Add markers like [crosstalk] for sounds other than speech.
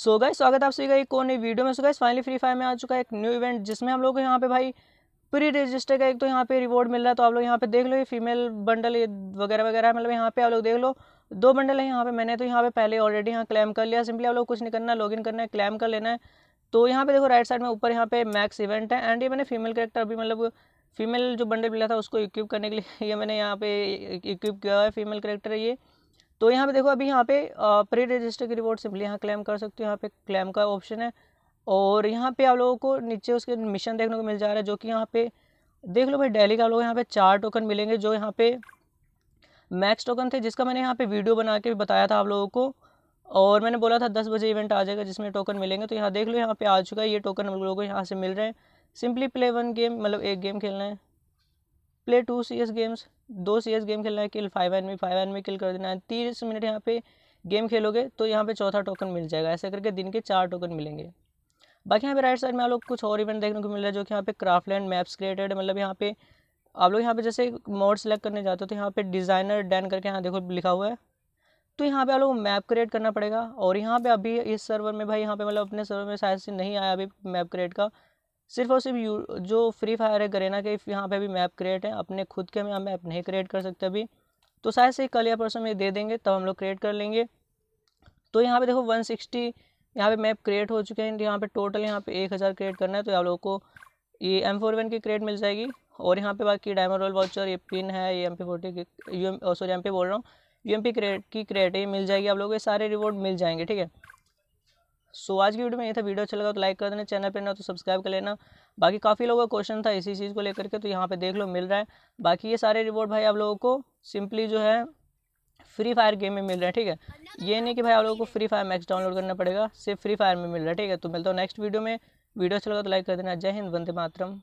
सो गई स्वागत आप सभी का एक और नई वीडियो में सो गई फाइनली फ्री फायर में आ चुका है एक न्यू इवेंट जिसमें हम लोग यहाँ पे भाई प्री रजिस्टर का एक तो यहाँ पे रिवॉर्ड मिल रहा है तो आप लोग यहाँ पे देख लो ये फीमेल बंडल ये वगैरह वगैरह मतलब यहाँ पे आप लोग देख लो दो बंडल है यहाँ पे मैंने तो यहाँ पे पहले ऑलरेडी यहाँ क्लेम कर लिया सिंपली आप लोग कुछ नहीं करना इन करना है क्लेम कर लेना है तो यहाँ पे देखो राइट साइड में ऊपर यहाँ पे मैक्स इवेंट है एंड ये मैंने फीमेल करेक्टर अभी मतलब फीमेल जो बंडल मिला था उसको इक्विप करने के लिए [laughs] ये मैंने यहाँ पे इक्विप किया है फीमेल करेक्टर ये तो यहाँ पे देखो अभी यहाँ पे प्री रजिस्टर की रिपोर्ट सिंपली यहाँ क्लेम कर सकते हो यहाँ पे क्लेम का ऑप्शन है और यहाँ पे आप लोगों को नीचे उसके मिशन देखने को मिल जा रहा है जो कि यहाँ पे देख लो भाई डेली का आप लोग यहाँ पे चार टोकन मिलेंगे जो यहाँ पे मैक्स टोकन थे जिसका मैंने यहाँ पे वीडियो बना के बताया था आप लोगों को और मैंने बोला था दस बजे इवेंट आ जाएगा जिसमें टोकन मिलेंगे तो यहाँ देख लो यहाँ पे आ चुका है ये टोकन हम लोगों को यहाँ से मिल रहे हैं सिंपली प्ले वन गेम मतलब एक गेम खेलना है play two C S games दो सी एस गेम खेलना है किल फाइव एन में फाइव एन में किल कर देना है तीस मिनट यहाँ पे गेम खेलोगे तो यहाँ पे चौथा टोकन मिल जाएगा ऐसे करके दिन के चार टोकन मिलेंगे बाकी यहाँ पे राइट साइड में आप लोग कुछ और इवेंट देखने को मिल रहा है जो कि यहाँ पे क्राफ्टलैंड मैप्स क्रिएटेड मतलब यहाँ पे आप लोग यहाँ पे जैसे मोड सेलेक्ट करने जाते हो तो यहाँ पे डिज़ाइनर डैन करके यहाँ देखो लिखा हुआ है तो यहाँ पे आप लोग मैप क्रिएट करना पड़ेगा और यहाँ पे अभी इस सर्वर में भाई यहाँ पे मतलब अपने सर्वर में शायद से नहीं आया अभी मैप क्रिएट का सिर्फ और सिर्फ यू जो फ्री फायर है करेना के यहाँ पे भी मैप क्रिएट है अपने खुद के हम मैप नहीं क्रिएट कर सकते अभी तो शायद से कल या परसों में दे देंगे तब तो हम लोग क्रिएट कर लेंगे तो यहाँ पे देखो 160 सिक्सटी यहाँ पर मैप क्रिएट हो चुके हैं यहाँ पे टोटल यहाँ पे एक हज़ार क्रिएट करना है तो आप लोगों को ये एम फोर वन की क्रिएट मिल जाएगी और यहाँ पे बाकी डायमंड रोल वाउचर ये पिन है ये एम पी फोर्टी की यू सॉरी एम पी बोल रहा हूँ यू एम पी क्रिएट की क्रेट ये मिल जाएगी आप लोगों को सारे रिवॉर्ड मिल जाएंगे ठीक है सो आज की वीडियो में ये था वीडियो अच्छा लगा तो लाइक कर देना चैनल पर ना तो सब्सक्राइब कर लेना बाकी काफ़ी लोगों का क्वेश्चन था इसी चीज़ को लेकर के तो यहाँ पे देख लो मिल रहा है बाकी ये सारे रिवॉर्ड भाई आप लोगों को सिंपली जो है फ्री फायर गेम में मिल रहा है ठीक है ये नहीं कि भाई आप लोगों को फ्री फायर मैक्स डाउनलोड करना पड़ेगा सिर्फ फ्री फायर में मिल रहा है ठीक है तो मिलता हूँ नेक्स्ट वीडियो में वीडियो अच्छा लगा तो लाइक कर देना जय हिंद वंदे मातरम